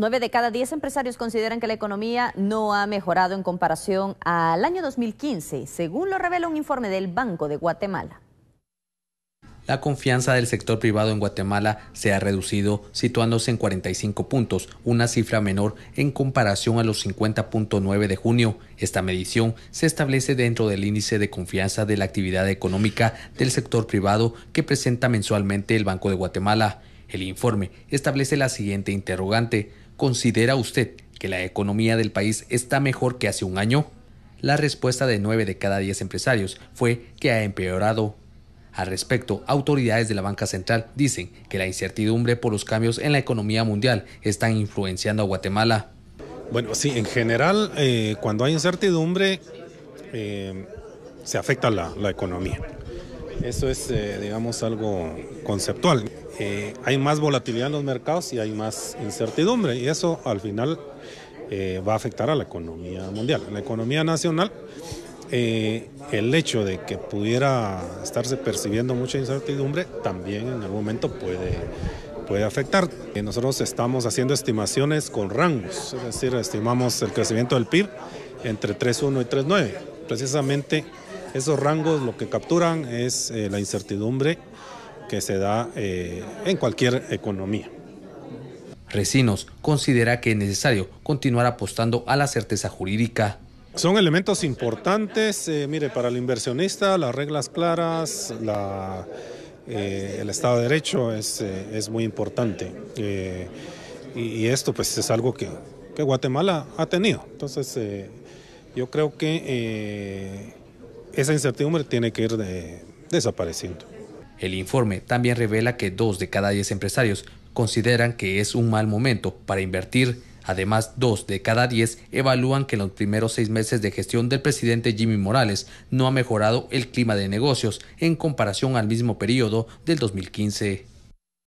Nueve de cada diez empresarios consideran que la economía no ha mejorado en comparación al año 2015, según lo revela un informe del Banco de Guatemala. La confianza del sector privado en Guatemala se ha reducido, situándose en 45 puntos, una cifra menor en comparación a los 50.9 de junio. Esta medición se establece dentro del índice de confianza de la actividad económica del sector privado que presenta mensualmente el Banco de Guatemala. El informe establece la siguiente interrogante. ¿Considera usted que la economía del país está mejor que hace un año? La respuesta de 9 de cada 10 empresarios fue que ha empeorado. Al respecto, autoridades de la banca central dicen que la incertidumbre por los cambios en la economía mundial están influenciando a Guatemala. Bueno, sí, en general, eh, cuando hay incertidumbre, eh, se afecta la economía. Eso es, eh, digamos, algo conceptual. Eh, hay más volatilidad en los mercados y hay más incertidumbre y eso al final eh, va a afectar a la economía mundial. En la economía nacional, el hecho de que pudiera estarse percibiendo mucha incertidumbre también en algún momento puede puede afectar. Nosotros estamos haciendo estimaciones con rangos, es decir, estimamos el crecimiento del PIB entre 3.1 y 3.9. Precisamente esos rangos lo que capturan es eh, la incertidumbre que se da eh, en cualquier economía. Recinos considera que es necesario continuar apostando a la certeza jurídica. Son elementos importantes, eh, mire, para el inversionista las reglas claras, la, el Estado de Derecho es, es muy importante. Y, esto pues es algo que, que Guatemala ha tenido. Entonces yo creo que esa incertidumbre tiene que ir desapareciendo. El informe también revela que dos de cada diez empresarios consideran que es un mal momento para invertir. Además, dos de cada diez evalúan que en los primeros seis meses de gestión del presidente Jimmy Morales no ha mejorado el clima de negocios en comparación al mismo periodo del 2015.